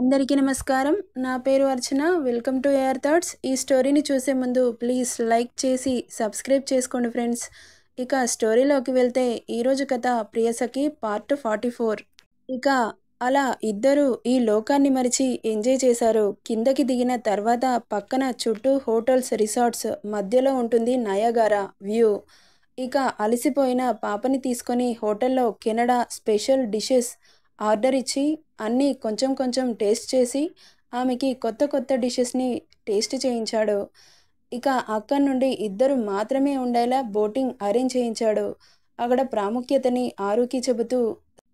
అందరికీ నమస్కారం నా పేరు Archana welcome to AR thoughts ఈ స్టోరీని చూసే ముందు ప్లీజ్ లైక్ చేసి సబ్స్క్రైబ్ చేసుకోండి ఫ్రెండ్స్ ఇక స్టోరీలోకి వెళ్తే ఈరోజు కథ ప్రియసకి పార్ట్ ఫార్టీ ఫోర్ ఇక అలా ఇద్దరు ఈ లోకాన్ని మరిచి ఎంజాయ్ చేశారు కిందకి దిగిన తర్వాత పక్కన చుట్టూ హోటల్స్ రిసార్ట్స్ మధ్యలో ఉంటుంది నయాగారా వ్యూ ఇక అలసిపోయిన పాపని తీసుకొని హోటల్లో కెనడా స్పెషల్ డిషెస్ ఆర్డర్ ఇచ్చి అన్నీ కొంచెం కొంచెం టేస్ట్ చేసి ఆమెకి కొత్త కొత్త డిషెస్ని టేస్ట్ చేయించాడు ఇక అక్కడ నుండి ఇద్దరు మాత్రమే ఉండేలా బోటింగ్ అరేంజ్ చేయించాడు అక్కడ ప్రాముఖ్యతని ఆరుకి చెబుతూ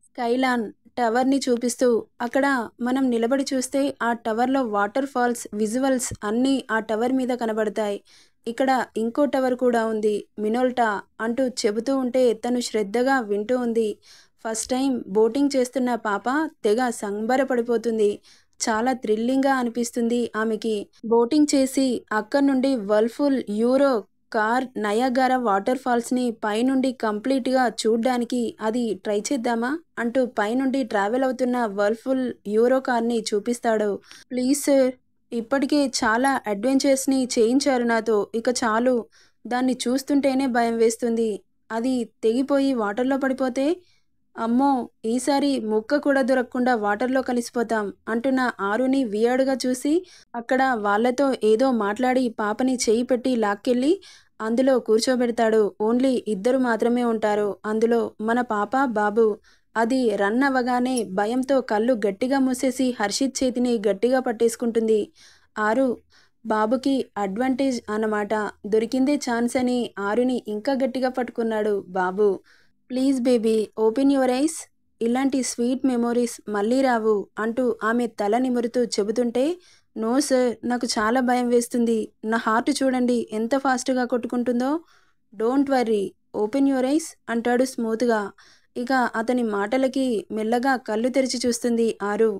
స్కైలాన్ టవర్ని చూపిస్తూ అక్కడ మనం నిలబడి చూస్తే ఆ టవర్లో వాటర్ ఫాల్స్ విజువల్స్ అన్నీ ఆ టవర్ మీద కనబడతాయి ఇక్కడ ఇంకో టవర్ కూడా ఉంది మినోల్టా అంటూ చెబుతూ ఉంటే తను శ్రద్ధగా వింటూ ఉంది ఫస్ట్ టైం బోటింగ్ చేస్తున్న పాప తెగ సంబరపడిపోతుంది చాలా థ్రిల్లింగ్గా అనిపిస్తుంది ఆమెకి బోటింగ్ చేసి అక్కడ నుండి వల్ఫుల్ యూరో కార్ నయాగార వాటర్ ఫాల్స్ని పైనుండి కంప్లీట్గా చూడ్డానికి అది ట్రై చేద్దామా అంటూ పైనుండి ట్రావెల్ అవుతున్న వల్ఫుల్ యూరో కార్ని చూపిస్తాడు ప్లీజ్ సార్ ఇప్పటికే చాలా అడ్వెంచర్స్ని చేయించారు నాతో ఇక చాలు దాన్ని చూస్తుంటేనే భయం వేస్తుంది అది తెగిపోయి వాటర్లో పడిపోతే అమ్మో ఈసారి ముక్క కూడా దొరకకుండా వాటర్లో కలిసిపోతాం అంటున్న ఆరుని వియాడుగా చూసి అక్కడ వాళ్లతో ఏదో మాట్లాడి పాపని చేయి పెట్టి లాక్కెళ్ళి అందులో కూర్చోబెడతాడు ఓన్లీ ఇద్దరు మాత్రమే ఉంటారు అందులో మన పాప బాబు అది రన్ అవ్వగానే భయంతో కళ్ళు గట్టిగా మూసేసి హర్షిత్ చేతిని గట్టిగా పట్టేసుకుంటుంది ఆరు బాబుకి అడ్వాంటేజ్ అన్నమాట దొరికిందే ఛాన్స్ అని ఆరుని ఇంకా గట్టిగా పట్టుకున్నాడు బాబు please baby open your eyes ఇలాంటి స్వీట్ మెమోరీస్ మళ్ళీ రావు అంటూ ఆమె తల నిమురుతూ చెబుతుంటే నో సార్ నాకు చాలా భయం వేస్తుంది నా హార్ట్ చూడండి ఎంత ఫాస్ట్గా కొట్టుకుంటుందో don't worry open your eyes అంటాడు స్మూత్గా ఇక అతని మాటలకి మెల్లగా కళ్ళు తెరిచి చూస్తుంది ఆరు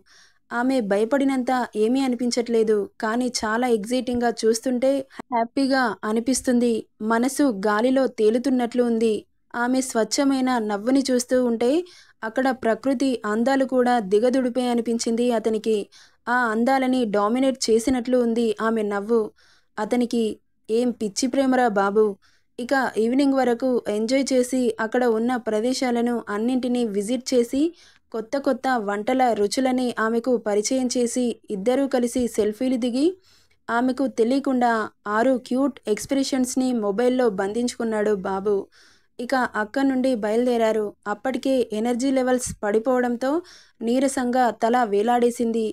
ఆమె భయపడినంత ఏమీ అనిపించట్లేదు కానీ చాలా ఎగ్జైటింగ్గా చూస్తుంటే హ్యాపీగా అనిపిస్తుంది మనసు గాలిలో తేలుతున్నట్లు ఉంది ఆమె స్వచ్ఛమైన నవ్వుని చూస్తూ ఉంటే అక్కడ ప్రకృతి అందాలు కూడా దిగదుడిపే అనిపించింది అతనికి ఆ అందాలని డామినేట్ చేసినట్లు ఉంది ఆమె నవ్వు అతనికి ఏం పిచ్చి ప్రేమరా బాబు ఇక ఈవినింగ్ వరకు ఎంజాయ్ చేసి అక్కడ ఉన్న ప్రదేశాలను అన్నింటినీ విజిట్ చేసి కొత్త కొత్త వంటల రుచులని ఆమెకు పరిచయం చేసి ఇద్దరూ కలిసి సెల్ఫీలు దిగి ఆమెకు తెలియకుండా ఆరు క్యూట్ ఎక్స్ప్రెషన్స్ని మొబైల్లో బంధించుకున్నాడు బాబు ఇక అక్కడి నుండి బయలుదేరారు అప్పటికే ఎనర్జీ లెవెల్స్ పడిపోవడంతో నీరసంగా తల వేలాడేసింది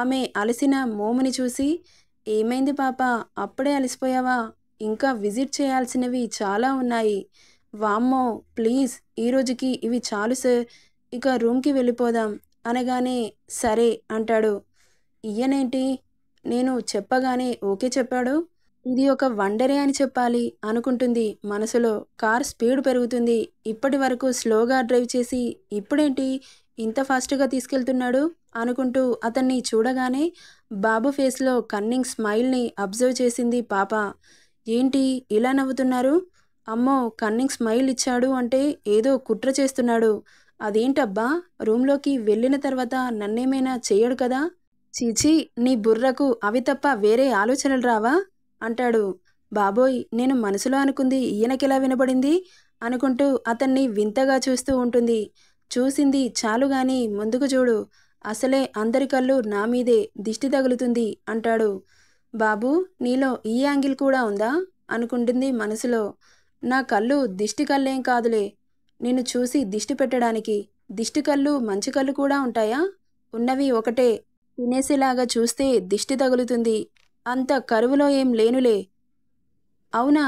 ఆమె అలసిన మోముని చూసి ఏమైంది పాప అప్పుడే అలసిపోయావా ఇంకా విజిట్ చేయాల్సినవి చాలా ఉన్నాయి వామ్మో ప్లీజ్ ఈరోజుకి ఇవి చాలు సార్ ఇక రూమ్కి వెళ్ళిపోదాం అనగానే సరే అంటాడు ఇయ్యనేంటి నేను చెప్పగానే ఓకే చెప్పాడు ఇది ఒక వండరే అని చెప్పాలి అనుకుంటుంది మనసులో కార్ స్పీడ్ పెరుగుతుంది ఇప్పటి వరకు స్లోగా డ్రైవ్ చేసి ఇప్పుడేంటి ఇంత ఫాస్ట్గా తీసుకెళ్తున్నాడు అనుకుంటూ అతన్ని చూడగానే బాబు ఫేస్లో కన్నింగ్ స్మైల్ని అబ్జర్వ్ చేసింది పాప ఏంటి ఇలా నవ్వుతున్నారు అమ్మో కన్నింగ్ స్మైల్ ఇచ్చాడు అంటే ఏదో కుట్ర చేస్తున్నాడు అదేంటబ్బా రూమ్లోకి వెళ్ళిన తర్వాత నన్నేమైనా చేయడు కదా చీచీ నీ బుర్రకు అవి తప్ప వేరే ఆలోచనలు రావా అంటాడు బాబోయ్ నేను మనసులో అనుకుంది ఈయనకిలా వినబడింది అనుకుంటూ అతన్ని వింతగా చూస్తూ ఉంటుంది చూసింది చాలు గాని ముందుకు చూడు అసలే అందరి కళ్ళు నా మీదే దిష్టి తగులుతుంది అంటాడు బాబు నీలో ఈ యాంగిల్ కూడా ఉందా అనుకుంటుంది మనసులో నా కళ్ళు దిష్టి కళ్ళేం కాదులే నిన్ను చూసి దిష్టి పెట్టడానికి దిష్టి కళ్ళు మంచి కళ్ళు కూడా ఉంటాయా ఉన్నవి ఒకటే తినేసేలాగా చూస్తే దిష్టి తగులుతుంది అంత కరువులో ఏం లేనులే అవునా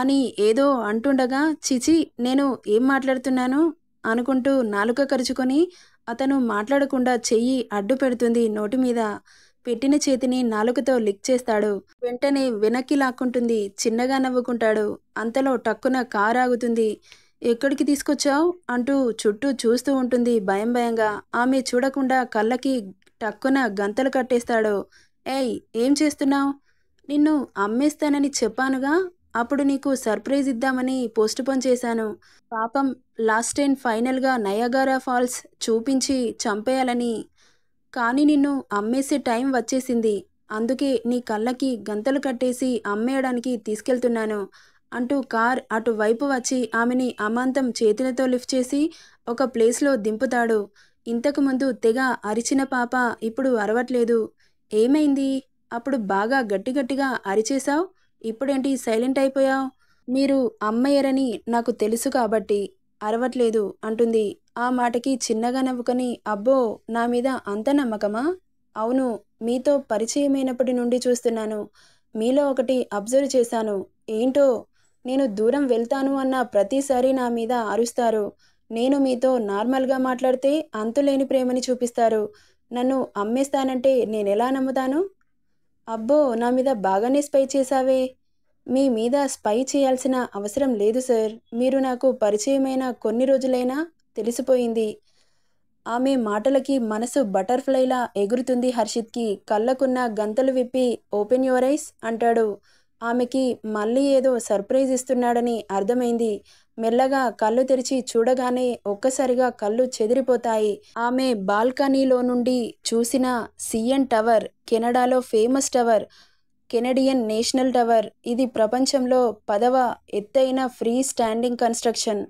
అని ఏదో అంటుండగా చిచి నేను ఏం మాట్లాడుతున్నాను అనుకుంటూ నాలుక కరుచుకొని అతను మాట్లాడకుండా చెయ్యి అడ్డు పెడుతుంది నోటి మీద పెట్టిన చేతిని నాలుకతో లిక్ చేస్తాడు వెంటనే వెనక్కి లాక్కుంటుంది చిన్నగా నవ్వుకుంటాడు అంతలో టక్కున కారు ఆగుతుంది ఎక్కడికి తీసుకొచ్చావు అంటూ చుట్టూ చూస్తూ ఉంటుంది భయం భయంగా ఆమె చూడకుండా కళ్ళకి టక్కున గంతలు కట్టేస్తాడు ఏయ్ ఏం చేస్తున్నావు నిన్ను అమ్మేస్తానని చెప్పానుగా అప్పుడు నీకు సర్ప్రైజ్ ఇద్దామని పోస్ట్ పోన్ చేశాను పాపం లాస్ట్ అండ్ ఫైనల్గా నయాగారా ఫాల్స్ చూపించి చంపేయాలని కానీ నిన్ను అమ్మేసే టైం వచ్చేసింది అందుకే నీ కళ్ళకి గంతలు కట్టేసి అమ్మేయడానికి తీసుకెళ్తున్నాను అంటూ కార్ అటువైపు వచ్చి ఆమెని అమాంతం చేతులతో లిఫ్ట్ చేసి ఒక ప్లేస్లో దింపుతాడు ఇంతకుముందు తెగ అరిచిన పాప ఇప్పుడు అరవట్లేదు ఏమైంది అప్పుడు బాగా గట్టిగట్టిగా అరిచేశావు ఇప్పుడేంటి సైలెంట్ అయిపోయావు మీరు అమ్మయ్యరని నాకు తెలుసు కాబట్టి అరవట్లేదు అంటుంది ఆ మాటకి చిన్నగా నవ్వుకొని అబ్బో నా మీద అంత నమ్మకమా అవును మీతో పరిచయమైనప్పటి నుండి చూస్తున్నాను మీలో ఒకటి అబ్జర్వ్ చేశాను ఏంటో నేను దూరం వెళ్తాను అన్న ప్రతిసారి నా మీద అరుస్తారు నేను మీతో నార్మల్గా మాట్లాడితే అంతులేని ప్రేమని చూపిస్తారు నన్ను అమ్మేస్తానంటే నేను ఎలా నమ్ముతాను అబ్బో నా మీద బాగానే స్పై చేశావే మీ మీద స్పై చేయాల్సిన అవసరం లేదు సార్ మీరు నాకు పరిచయమైన కొన్ని రోజులైనా తెలిసిపోయింది ఆమె మాటలకి మనసు బటర్ఫ్లైలా ఎగురుతుంది హర్షిత్కి కళ్ళకున్న గంతలు విప్పి ఓపెన్ యువర్ ఐస్ అంటాడు ఆమెకి మళ్ళీ ఏదో సర్ప్రైజ్ ఇస్తున్నాడని అర్థమైంది మెల్లగా కళ్ళు తెరిచి చూడగానే ఒక్కసారిగా కళ్ళు చెదిరిపోతాయి ఆమె బాల్కనీలో నుండి చూసిన సిఎన్ టవర్ కెనడాలో famous tower Canadian national tower ఇది ప్రపంచంలో పదవ ఎత్తైన ఫ్రీ స్టాండింగ్ కన్స్ట్రక్షన్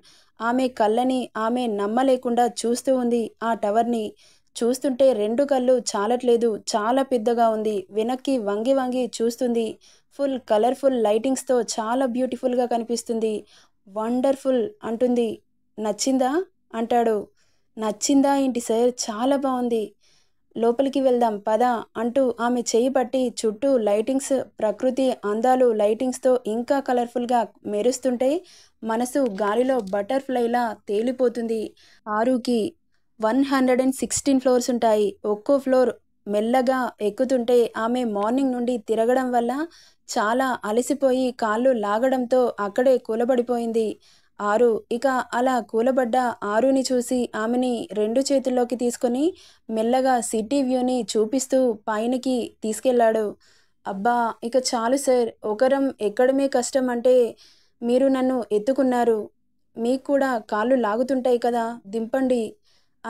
ఆమె కళ్ళని ఆమె నమ్మలేకుండా చూస్తూ ఉంది ఆ టవర్ని చూస్తుంటే రెండు కళ్ళు చాలట్లేదు చాలా పెద్దగా ఉంది వెనక్కి వంగి వంగి చూస్తుంది ఫుల్ కలర్ఫుల్ లైటింగ్స్తో చాలా బ్యూటిఫుల్గా కనిపిస్తుంది వండర్ఫుల్ అంటుంది నచ్చిందా అంటాడు నచ్చిందా ఏంటి సార్ చాలా బాగుంది లోపలికి వెళ్దాం పద అంటూ ఆమె చేయి పట్టి చుట్టూ లైటింగ్స్ ప్రకృతి అందాలు లైటింగ్స్తో ఇంకా కలర్ఫుల్గా మెరుస్తుంటే మనసు గాలిలో బటర్ఫ్లైలా తేలిపోతుంది ఆరుకి one hundred and sixteen floors ఉంటాయి ఒక్కో ఫ్లోర్ మెల్లగా ఎక్కుతుంటే ఆమె మార్నింగ్ నుండి తిరగడం వల్ల చాలా అలసిపోయి కాళ్ళు లాగడంతో అక్కడే కూలబడిపోయింది ఆరు ఇక అలా కూలబడ్డ ఆరుని చూసి ఆమెని రెండు చేతుల్లోకి తీసుకొని మెల్లగా సిటీ వ్యూని చూపిస్తూ పైనకి తీసుకెళ్లాడు అబ్బా ఇక చాలు సార్ ఒకరం ఎక్కడమే కష్టం అంటే మీరు నన్ను ఎత్తుకున్నారు మీకు కూడా కాళ్ళు లాగుతుంటాయి కదా దింపండి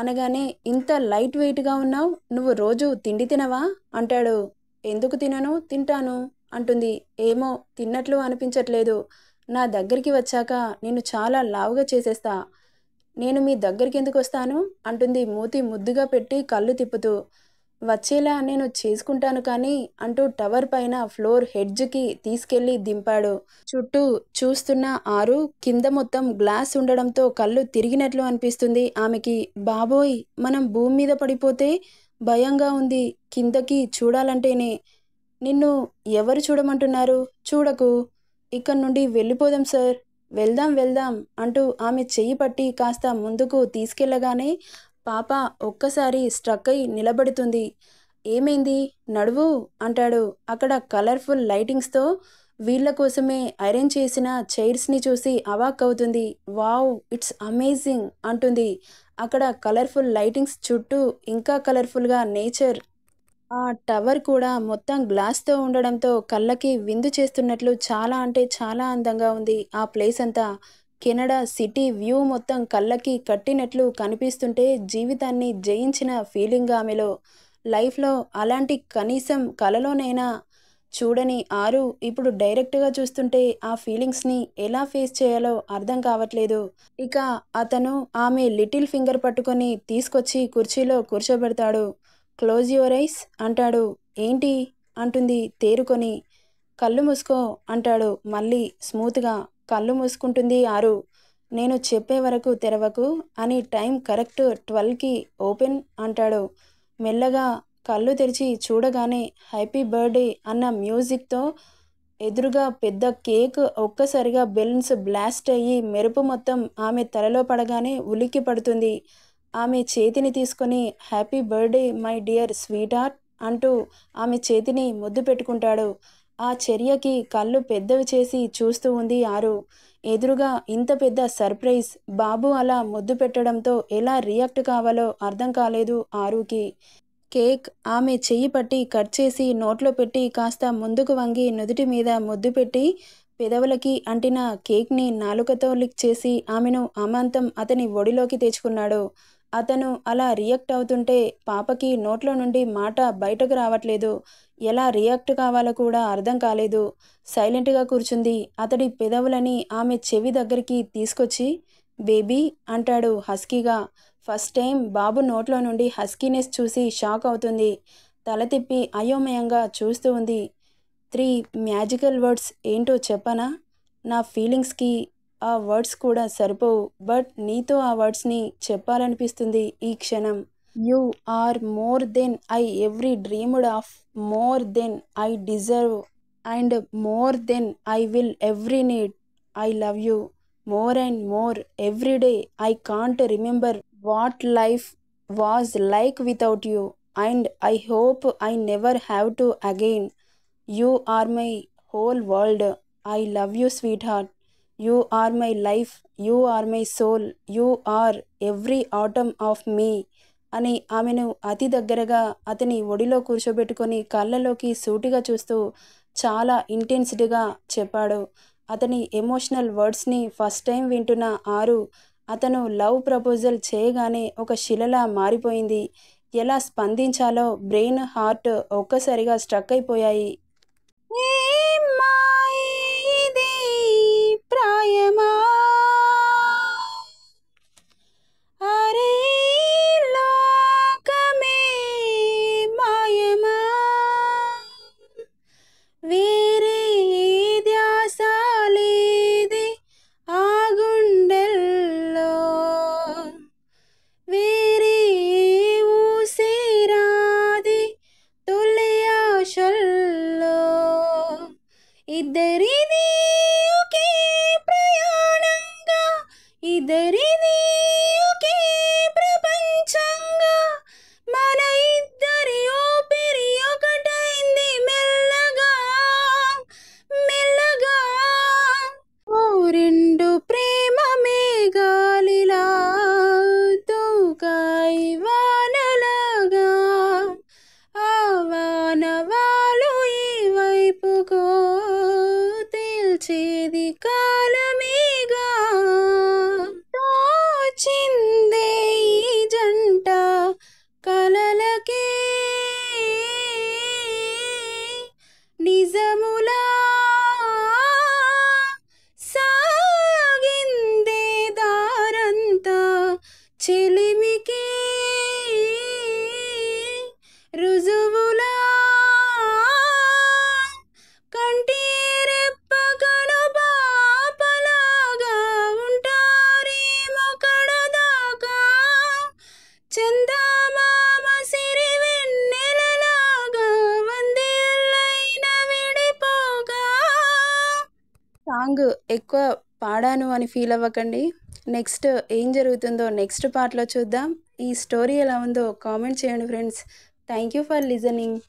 అనగానే ఇంత లైట్ వెయిట్గా ఉన్నావు నువ్వు రోజు తిండి తినవా అంటాడు ఎందుకు తినను తింటాను అంటుంది ఏమో తిన్నట్లు అనిపించట్లేదు నా దగ్గరికి వచ్చాక నేను చాలా లావుగా చేసేస్తా నేను మీ దగ్గరికి ఎందుకు వస్తాను అంటుంది మూతి ముద్దుగా పెట్టి కళ్ళు తిప్పుతూ వచ్చేలా నేను చేసుకుంటాను కానీ అంటూ టవర్ పైన ఫ్లోర్ హెడ్జ్కి తీసుకెళ్లి దింపాడు చుట్టూ చూస్తున్న ఆరు కింద మొత్తం గ్లాస్ ఉండడంతో కళ్ళు తిరిగినట్లు అనిపిస్తుంది ఆమెకి బాబోయ్ మనం భూమి మీద పడిపోతే భయంగా ఉంది కిందకి చూడాలంటేనే నిన్ను ఎవరు చూడమంటున్నారు చూడకు ఇక్కడి నుండి వెళ్ళిపోదాం సార్ వెళ్దాం వెళ్దాం అంటూ ఆమె చెయ్యి పట్టి కాస్త ముందుకు తీసుకెళ్లగానే పాప ఒక్కసారి స్ట్రక్ అయి నిలబడుతుంది ఏమైంది నడువు అంటాడు అక్కడ కలర్ఫుల్ లైటింగ్స్తో వీళ్ళ కోసమే అరేంజ్ చేసిన చైర్స్ని చూసి అవాక్ అవుతుంది వావ్ ఇట్స్ అమేజింగ్ అంటుంది అక్కడ కలర్ఫుల్ లైటింగ్స్ చుట్టూ ఇంకా కలర్ఫుల్గా నేచర్ ఆ టవర్ కూడా మొత్తం గ్లాస్తో ఉండడంతో కళ్ళకి విందు చేస్తున్నట్లు చాలా అంటే చాలా అందంగా ఉంది ఆ ప్లేస్ అంతా కెనడా సిటీ వ్యూ మొత్తం కళ్ళకి కట్టినట్లు కనిపిస్తుంటే జీవితాన్ని జయించిన ఫీలింగ్ ఆమెలో లైఫ్లో అలాంటి కనీసం కలలోనైనా చూడని ఆరు ఇప్పుడు డైరెక్ట్గా చూస్తుంటే ఆ ఫీలింగ్స్ని ఎలా ఫేస్ చేయాలో అర్థం కావట్లేదు ఇక అతను ఆమె లిటిల్ ఫింగర్ పట్టుకొని తీసుకొచ్చి కుర్చీలో కూర్చోబెడతాడు క్లోజ్ యువర్ ఐస్ అంటాడు ఏంటి అంటుంది తేరుకొని కళ్ళు మూసుకో అంటాడు మళ్ళీ స్మూత్గా కళ్ళు మూసుకుంటుంది ఆరు నేను చెప్పే వరకు తెరవకు అని టైం కరెక్ట్ ట్వెల్వ్కి ఓపెన్ అంటాడు మెల్లగా కళ్ళు తెరిచి చూడగానే హ్యాపీ బర్త్డే అన్న మ్యూజిక్తో ఎదురుగా పెద్ద కేక్ ఒక్కసారిగా బెలూన్స్ బ్లాస్ట్ అయ్యి మెరుపు మొత్తం ఆమె తలలో పడగానే ఉలిక్కి పడుతుంది ఆమె చేతిని తీసుకొని happy birthday my dear sweetheart అంటూ ఆమె చేతిని ముద్దు పెట్టుకుంటాడు ఆ చర్యకి కళ్ళు పెద్దవి చేసి చూస్తూ ఉంది ఆరు ఎదురుగా ఇంత పెద్ద సర్ప్రైజ్ బాబు అలా ముద్దు పెట్టడంతో ఎలా రియాక్ట్ కావాలో అర్థం కాలేదు ఆరుకి కేక్ ఆమె చెయ్యి పట్టి కట్ చేసి నోట్లో పెట్టి కాస్త ముందుకు వంగి నుదుటి మీద ముద్దు పెట్టి పెదవులకి అంటిన కేక్ని నాలుకతో లిక్ చేసి ఆమెను అమాంతం అతని ఒడిలోకి తెచ్చుకున్నాడు అతను అలా రియాక్ట్ అవుతుంటే పాపకి నోట్లో నుండి మాట బయటకు రావట్లేదు ఎలా రియాక్ట్ కావాలో కూడా అర్థం కాలేదు సైలెంట్గా కూర్చుంది అతడి పెదవులని ఆమె చెవి దగ్గరికి తీసుకొచ్చి బేబీ అంటాడు హస్కీగా ఫస్ట్ టైం బాబు నోట్లో నుండి హస్కీనెస్ చూసి షాక్ అవుతుంది తల తిప్పి అయోమయంగా చూస్తూ ఉంది త్రీ మ్యాజికల్ వర్డ్స్ ఏంటో చెప్పనా నా ఫీలింగ్స్కి ఆ వర్డ్స్ కూడా సరిపోవు బట్ నీతో ఆ వర్డ్స్ని చెప్పాలనిపిస్తుంది ఈ క్షణం you are more than I ever dreamed of more than I deserve and more than I will ever need I love you more and more every day I can't remember what life was like without you and I hope I never have to again you are my whole world I love you sweetheart you are my life you are my soul you are every atom of me అని ఆమెను అతి దగ్గరగా అతని ఒడిలో కూర్చోబెట్టుకొని కళ్ళలోకి సూటిగా చూస్తూ చాలా ఇంటెన్సిటీగా చెప్పాడు అతని ఎమోషనల్ వర్డ్స్ని ఫస్ట్ టైం వింటున్న ఆరు అతను లవ్ ప్రపోజల్ చేయగానే ఒక శిలలా మారిపోయింది ఎలా స్పందించాలో బ్రెయిన్ హార్ట్ ఒక్కసారిగా స్ట్రక్ అయిపోయాయి പ്രായമാ ఎక్కువ పాడాను అని ఫీల్ అవ్వకండి నెక్స్ట్ ఏం జరుగుతుందో నెక్స్ట్ పార్ట్లో చూద్దాం ఈ స్టోరీ ఎలా ఉందో కామెంట్ చేయండి friends thank you for listening